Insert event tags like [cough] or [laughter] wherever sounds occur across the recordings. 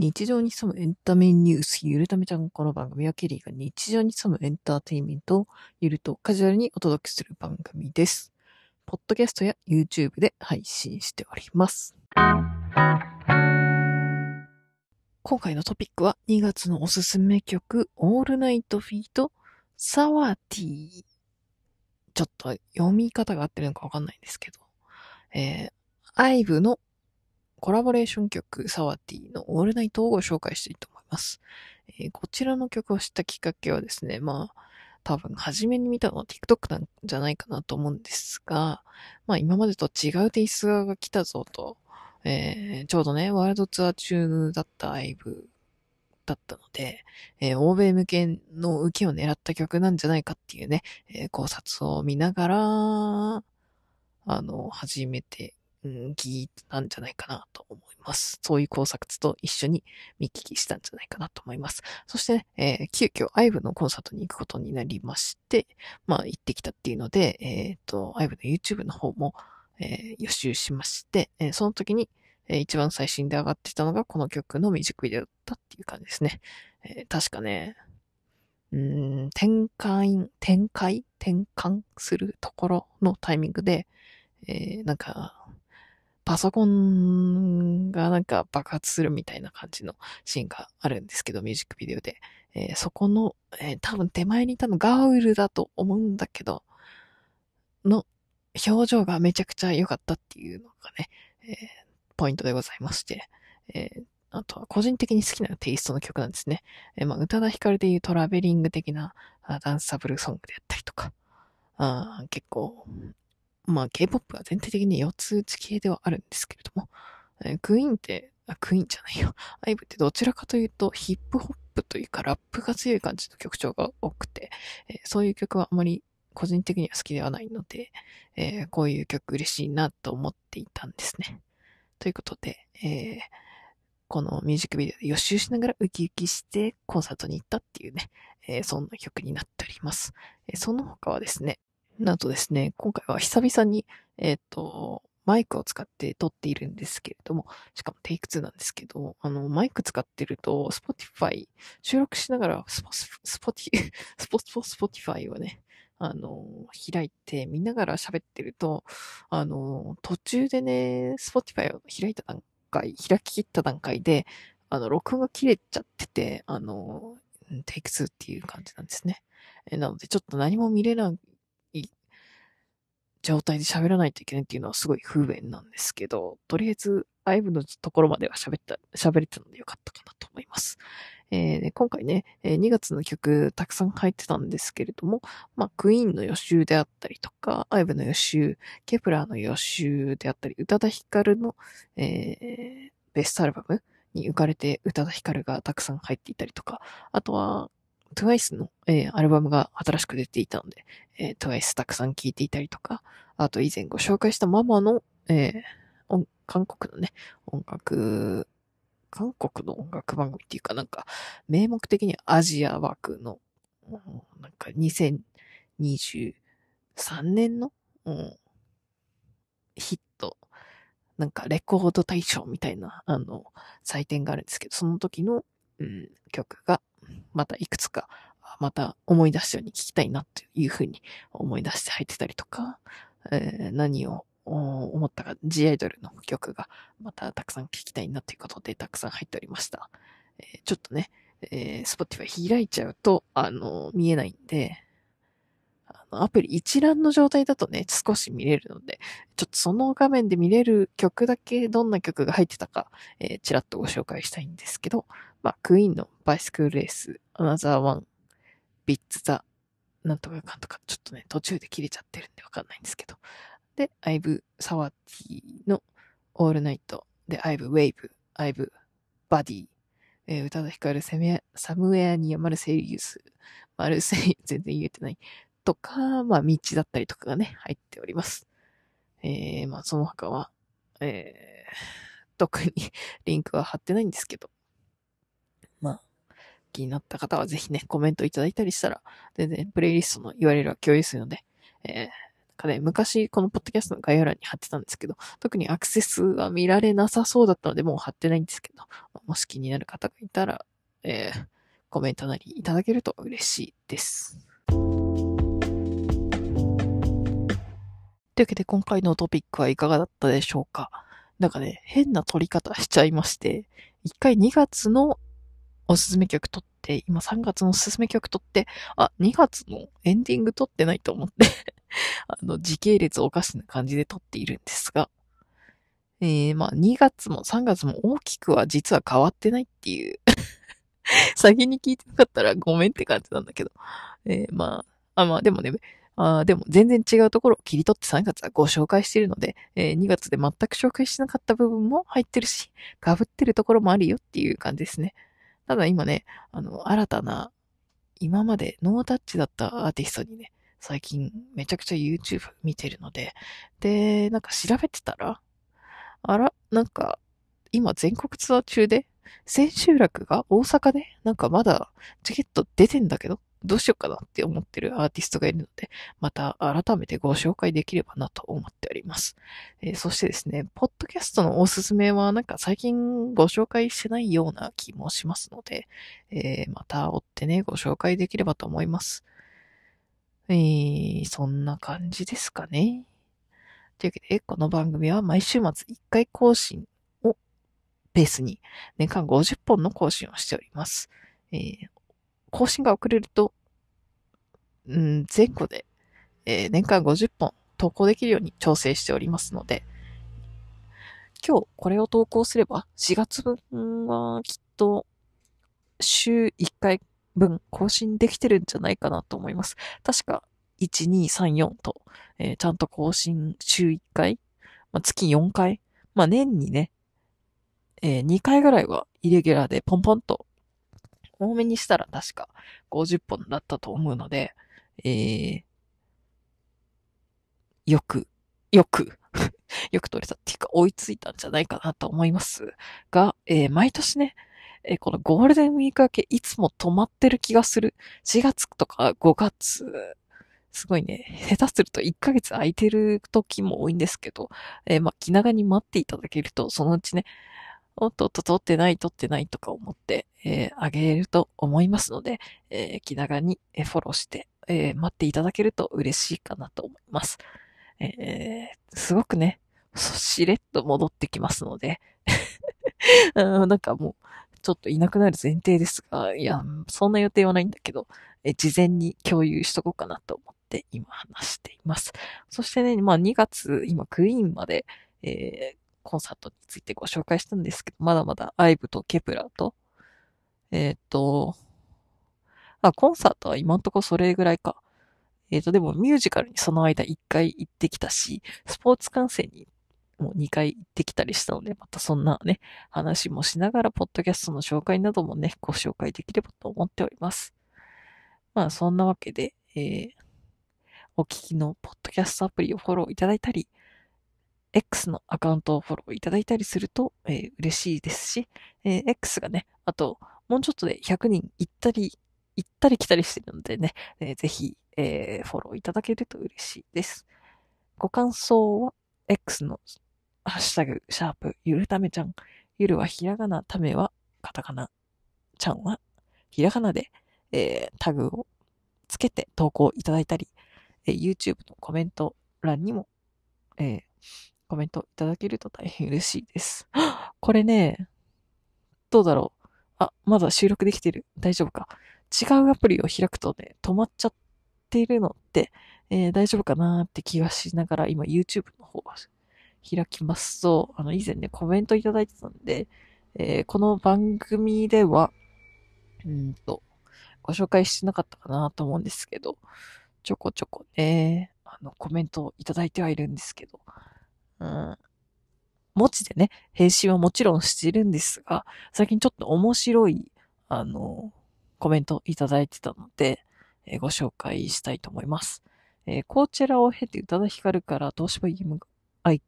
日常に潜むエンタメニュース、ゆるためちゃん。この番組はケリーが日常に潜むエンターテインメントをゆるとカジュアルにお届けする番組です。ポッドキャストや YouTube で配信しております。今回のトピックは2月のおすすめ曲、オールナイトフィート、サワティー。ちょっと読み方が合ってるのかわかんないんですけど、えー、アイブのコラボレーション曲、サワティのオールナイトをご紹介したいと思います。えー、こちらの曲を知ったきっかけはですね、まあ、多分初めに見たのは TikTok なんじゃないかなと思うんですが、まあ今までと違うテイストが来たぞと、えー、ちょうどね、ワールドツアー中だったライブだったので、えー、欧米向けの受けを狙った曲なんじゃないかっていうね、えー、考察を見ながら、あの、始めてギー聞いたんじゃないかなと思います。そういう作察と一緒に見聞きしたんじゃないかなと思います。そして、ね、えー、急遽 IVE のコンサートに行くことになりまして、まあ行ってきたっていうので、えっ、ー、と、IVE の YouTube の方も、えー、予習しまして、えー、その時に、えー、一番最新で上がってきたのがこの曲のミュージックビデオだったっていう感じですね。え確かね、うん、展開、展開転換するところのタイミングで、えなんか、パソコンがなんか爆発するみたいな感じのシーンがあるんですけど、ミュージックビデオで。えー、そこの、えー、多分手前にいたのガウルだと思うんだけど、の表情がめちゃくちゃ良かったっていうのがね、えー、ポイントでございまして、えー、あとは個人的に好きなテイストの曲なんですね。えー、まあ、宇多田ヒカルでいうトラベリング的なダンサブルソングであったりとか、あ結構、まあ K-POP は全体的に4つ打ち系ではあるんですけれども、えクイーンって、あ、クイーンじゃないよ。[laughs] アイブってどちらかというとヒップホップというかラップが強い感じの曲調が多くて、えー、そういう曲はあまり個人的には好きではないので、えー、こういう曲嬉しいなと思っていたんですね。ということで、えこのミュージックビデオで予習しながらウキウキしてコンサートに行ったっていうね、えー、そんな曲になっております。えー、その他はですね、なんとですね、今回は久々に、えっ、ー、と、マイクを使って撮っているんですけれども、しかもテイク2なんですけど、あの、マイク使ってると、Spotify、収録しながらスポス、スポティ、スポスポ、スポティファイをね、あの、開いて見ながら喋ってると、あの、途中でね、Spotify を開いた段階、開き切った段階で、あの、録音が切れちゃってて、あの、テイク2っていう感じなんですね。えなので、ちょっと何も見れない状態で喋らないといけないっていうのはすごい不便なんですけど、とりあえず、アイブのところまでは喋った、喋れたのでよかったかなと思います。えー、今回ね、2月の曲たくさん入ってたんですけれども、まあ、クイーンの予習であったりとか、アイブの予習、ケプラーの予習であったり、宇多田ヒカルの、えー、ベストアルバムに浮かれて宇多田ヒカルがたくさん入っていたりとか、あとは TWICE の、えー、アルバムが新しく出ていたので、えー、TWICE たくさん聴いていたりとか、あと以前ご紹介したママの、えー、韓国のね、音楽、韓国の音楽番組っていうかなんか、名目的にアジア枠の、なんか2023年の、うん、ヒット、なんかレコード大賞みたいな、あの、祭典があるんですけど、その時の、うん、曲がまたいくつか、また思い出すように聞きたいなというふうに思い出して入ってたりとか、えー、何を思ったか G アイドルの曲がまたたくさん聞きたいなということでたくさん入っておりました。えー、ちょっとね、えー、Spotify 開いちゃうと、あの、見えないんで、のアプリ一覧の状態だとね、少し見れるので、ちょっとその画面で見れる曲だけ、どんな曲が入ってたか、えー、ちらっとご紹介したいんですけど、まあ、クイーンのバイスクールレース、アナザーワン、ビッツザ、なんとかかんとか、ちょっとね、途中で切れちゃってるんでわかんないんですけど、で、アイブ・サワティのオールナイト、で、アイブ・ウェイブ、アイブ・バディ、えー、歌田光るセミサムウェアにマルセリユス、マルセ全然言えてない。とか、まあ、道だったりとかがね、入っております。えー、まあ、その他は、えー、特にリンクは貼ってないんですけど、まあ、気になった方はぜひね、コメントいただいたりしたら、全然プレイリストの URL は共有するので、えー、かね、昔このポッドキャストの概要欄に貼ってたんですけど、特にアクセスは見られなさそうだったので、もう貼ってないんですけど、もし気になる方がいたら、えー、コメントなりいただけると嬉しいです。というわけで今回のトピックはいかがだったでしょうかなんかね、変な撮り方しちゃいまして、一回2月のおすすめ曲撮って、今3月のおすすめ曲撮って、あ、2月のエンディング撮ってないと思って [laughs] あの、時系列おかしな感じで撮っているんですが、えー、まあ2月も3月も大きくは実は変わってないっていう [laughs] 先に聞いてなかったらごめんって感じなんだけど、えー、まあ、あ、まあでもね、あでも全然違うところを切り取って3月はご紹介しているので、えー、2月で全く紹介しなかった部分も入ってるし、被ってるところもあるよっていう感じですね。ただ今ね、あの、新たな、今までノータッチだったアーティストにね、最近めちゃくちゃ YouTube 見てるので、で、なんか調べてたら、あら、なんか、今全国ツアー中で、千秋楽が大阪で、なんかまだチケット出てんだけど、どうしようかなって思ってるアーティストがいるので、また改めてご紹介できればなと思っております。えー、そしてですね、ポッドキャストのおすすめはなんか最近ご紹介してないような気もしますので、えー、また追ってね、ご紹介できればと思います。えー、そんな感じですかね。というわけで、この番組は毎週末1回更新をベースに、年間50本の更新をしております。えー、更新が遅れると、うん、前後で、えー、年間50本投稿できるように調整しておりますので、今日これを投稿すれば、4月分はきっと週1回分更新できてるんじゃないかなと思います。確か、1234と、えー、ちゃんと更新週1回、まあ、月4回、まあ、年にね、えー、2回ぐらいはイレギュラーでポンポンと多めにしたら確か50本だったと思うので、えー、よく、よく [laughs] よく取れたっていうか追いついたんじゃないかなと思いますが、えー、毎年ね、えー、このゴールデンウィーク明けいつも止まってる気がする。4月とか5月、すごいね、下手すると1ヶ月空いてる時も多いんですけど、えー、まあ、気長に待っていただけると、そのうちね、おっとっと撮ってない、取ってないとか思って、えあ、げると思いますので、えー、気長にフォローして、えー、待っていただけると嬉しいかなと思います。えすごくね、しれっと戻ってきますので [laughs] なんかもう、ちょっといなくなる前提ですが、いや、そんな予定はないんだけど、え事前に共有しとこうかなと思って今話しています。そしてね、まあ2月、今クイーンまで、えーコンサートについてご紹介したんですけど、まだまだ IVE とケプラと、えっ、ー、と、あ、コンサートは今んとこそれぐらいか。えっ、ー、と、でもミュージカルにその間1回行ってきたし、スポーツ観戦にもう2回行ってきたりしたので、またそんなね、話もしながら、ポッドキャストの紹介などもね、ご紹介できればと思っております。まあ、そんなわけで、えー、お聞きのポッドキャストアプリをフォローいただいたり、X のアカウントをフォローいただいたりすると、えー、嬉しいですし、えー、X がね、あと、もうちょっとで100人行ったり、行ったり来たりしてるのでね、えー、ぜひ、えー、フォローいただけると嬉しいです。ご感想は、X のハッシュタグ、シャープ、ゆるためちゃん。ゆるはひらがな、ためはカタカナ、ちゃんはひらがなで、えー、タグをつけて投稿いただいたり、えー、YouTube のコメント欄にも、えー、コメントいただけると大変嬉しいです。[gasps] これね、どうだろう。あ、まだ収録できてる。大丈夫か。違うアプリを開くとね、止まっちゃっているのって、えー、大丈夫かなって気がしながら、今 YouTube の方を開きますと、あの、以前ね、コメントいただいてたんで、えー、この番組では、うんと、ご紹介してなかったかなと思うんですけど、ちょこちょこね、あの、コメントをいただいてはいるんですけど、うん、文字でね、返信はもちろんしてるんですが、最近ちょっと面白い、あの、コメントいただいてたので、えー、ご紹介したいと思います。えー、こちらを経て宇多田ヒカルから東芝 EMI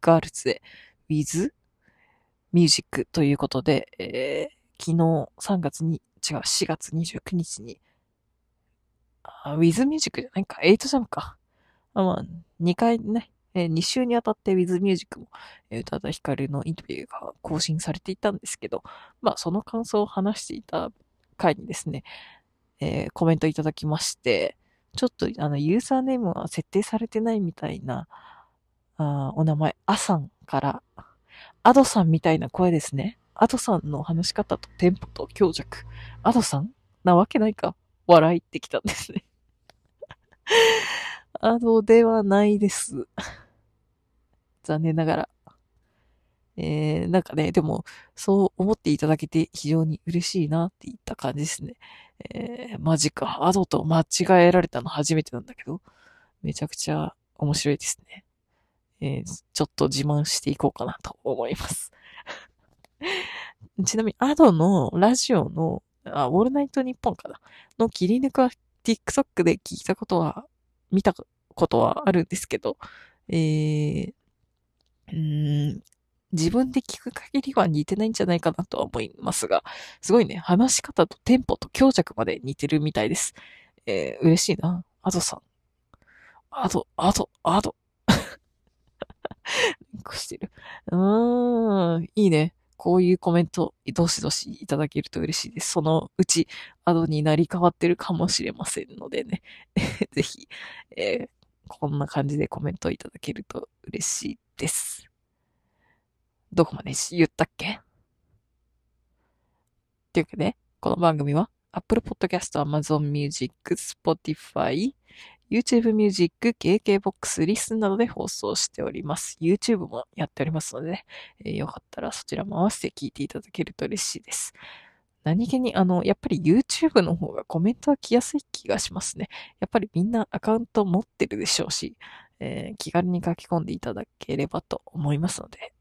ガールズへ With Music ということで、えー、昨日3月に、違う、4月29日に、With Music じゃないか、8ジャムか。あまあ、2回ね、えー、2週にわたって With Music も、えー、宇多田ヒカルのインタビューが更新されていたんですけど、まあ、その感想を話していた回にですね、えー、コメントいただきまして、ちょっとあの、ユーザーネームは設定されてないみたいな、あお名前、アさんから、アドさんみたいな声ですね。アドさんの話し方とテンポと強弱。アドさんなわけないか。笑いってきたんですね。ア [laughs] ドではないです。残念ながら。えー、なんかね、でも、そう思っていただけて非常に嬉しいなっていった感じですね。えー、マジか。アドと間違えられたの初めてなんだけど、めちゃくちゃ面白いですね。えー、ちょっと自慢していこうかなと思います。[laughs] ちなみに、アドのラジオの、あ、ウォールナイトニッポンかなの切り抜くは TikTok で聞いたことは、見たことはあるんですけど、えー、うーん、自分で聞く限りは似てないんじゃないかなとは思いますが、すごいね、話し方とテンポと強弱まで似てるみたいです。えー、嬉しいな。アドさん。アド、アド、アド。連 [laughs] 呼してる。うーん、いいね。こういうコメント、どしどしいただけると嬉しいです。そのうち、アドになり変わってるかもしれませんのでね。[laughs] ぜひ、えー、こんな感じでコメントいただけると嬉しいです。どこまで言ったっけとていうわけで、この番組は Apple Podcast、Amazon Music、Spotify、YouTube Music、KKBOX、リスンなどで放送しております。YouTube もやっておりますので、ね、えー、よかったらそちらも合わせて聞いていただけると嬉しいです。何気に、あの、やっぱり YouTube の方がコメントは来やすい気がしますね。やっぱりみんなアカウント持ってるでしょうし、えー、気軽に書き込んでいただければと思いますので、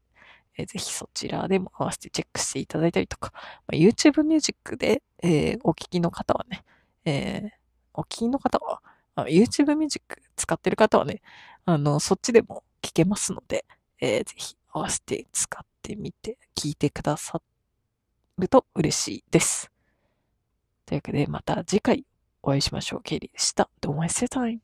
えー、ぜひそちらでも合わせてチェックしていただいたりとか、まあ、YouTube Music で、えー、お聴きの方はね、えー、お聴きの方は、YouTube Music 使ってる方はね、あの、そっちでも聞けますので、えー、ぜひ合わせて使ってみて、聞いてくださると嬉しいです。というわけで、また次回お会いしましょう。ケリーでした。どうも、セタイム。